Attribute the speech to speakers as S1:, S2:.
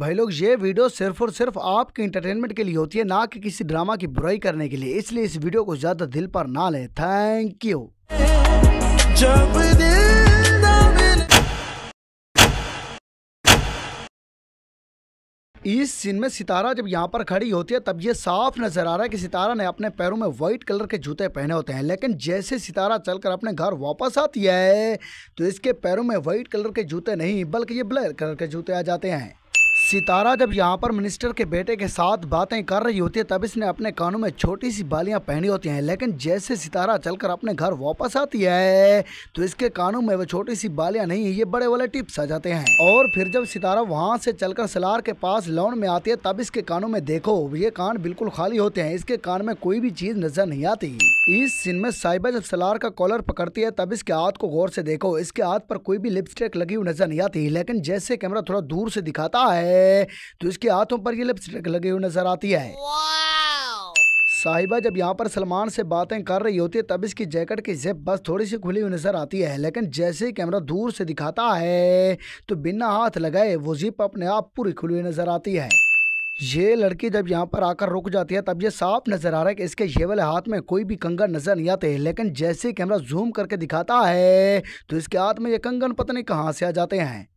S1: भाई लोग ये वीडियो सिर्फ और सिर्फ आपके इंटरटेनमेंट के लिए होती है ना कि किसी ड्रामा की बुराई करने के लिए इसलिए इस वीडियो को ज़्यादा दिल पर ना ले थैंक यू जब इस सीन में सितारा जब यहाँ पर खड़ी होती है तब ये साफ नजर आ रहा है कि सितारा ने अपने पैरों में व्हाइट कलर के जूते पहने होते हैं लेकिन जैसे सितारा चलकर अपने घर वापस आती है तो इसके पैरों में व्हाइट कलर के जूते नहीं बल्कि ये ब्लैक कलर के जूते आ जाते हैं सितारा जब यहाँ पर मिनिस्टर के बेटे के साथ बातें कर रही होती है तब इसने अपने कानों में छोटी सी बालियाँ पहनी होती हैं लेकिन जैसे सितारा चलकर अपने घर वापस आती है तो इसके कानों में वो छोटी सी बालियाँ नहीं है ये बड़े वाले टिप्स आ जाते हैं और फिर जब सितारा वहाँ से चलकर सलार के पास लॉन में आती है तब इसके कानों में देखो ये कान बिल्कुल खाली होते हैं इसके कान में कोई भी चीज नजर नहीं आती इस सीन में साइबा जब सलार का कॉलर पकड़ती है तब इसके हाथ को गौर से देखो इसके हाथ पर कोई भी लिपस्टिक लगी हुई नजर नहीं आती लेकिन जैसे कैमरा थोड़ा दूर से दिखाता है है तो इसके हाथों पर ये लिपस्टिक लगी हुई नजर आती है साहिबा जब यहाँ पर सलमान से बातें कर रही होती है तब इसकी जैकेट की जेब बस थोड़ी सी खुली हुई नजर आती है लेकिन जैसे ही कैमरा दूर से दिखाता है तो बिना हाथ लगाए वो जिप अपने आप पूरी खुली हुई नजर आती है ये लड़की जब यहाँ पर आकर रुक जाती है तब ये साफ नजर आ रहा है कि इसके ये वाले हाथ में कोई भी कंगन नजर नहीं आते लेकिन जैसे ही कैमरा जूम करके दिखाता है तो इसके हाथ में ये कंगन पता नहीं कहाँ से आ जाते हैं